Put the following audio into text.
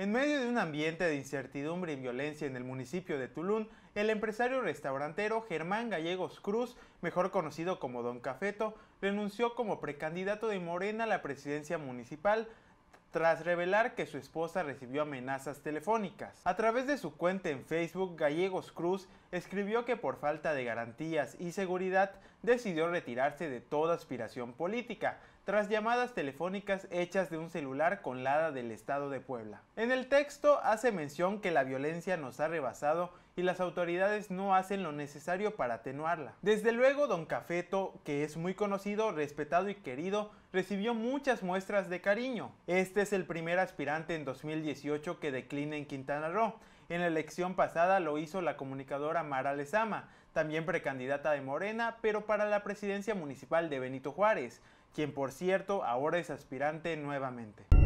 En medio de un ambiente de incertidumbre y violencia en el municipio de Tulum, el empresario restaurantero Germán Gallegos Cruz, mejor conocido como Don Cafeto, renunció como precandidato de Morena a la presidencia municipal tras revelar que su esposa recibió amenazas telefónicas. A través de su cuenta en Facebook, Gallegos Cruz escribió que por falta de garantías y seguridad decidió retirarse de toda aspiración política, tras llamadas telefónicas hechas de un celular con Lada del Estado de Puebla. En el texto hace mención que la violencia nos ha rebasado y las autoridades no hacen lo necesario para atenuarla. Desde luego, don Cafeto, que es muy conocido, respetado y querido, recibió muchas muestras de cariño. Este este es el primer aspirante en 2018 que declina en Quintana Roo. En la elección pasada lo hizo la comunicadora Mara Lezama, también precandidata de Morena, pero para la presidencia municipal de Benito Juárez, quien por cierto ahora es aspirante nuevamente.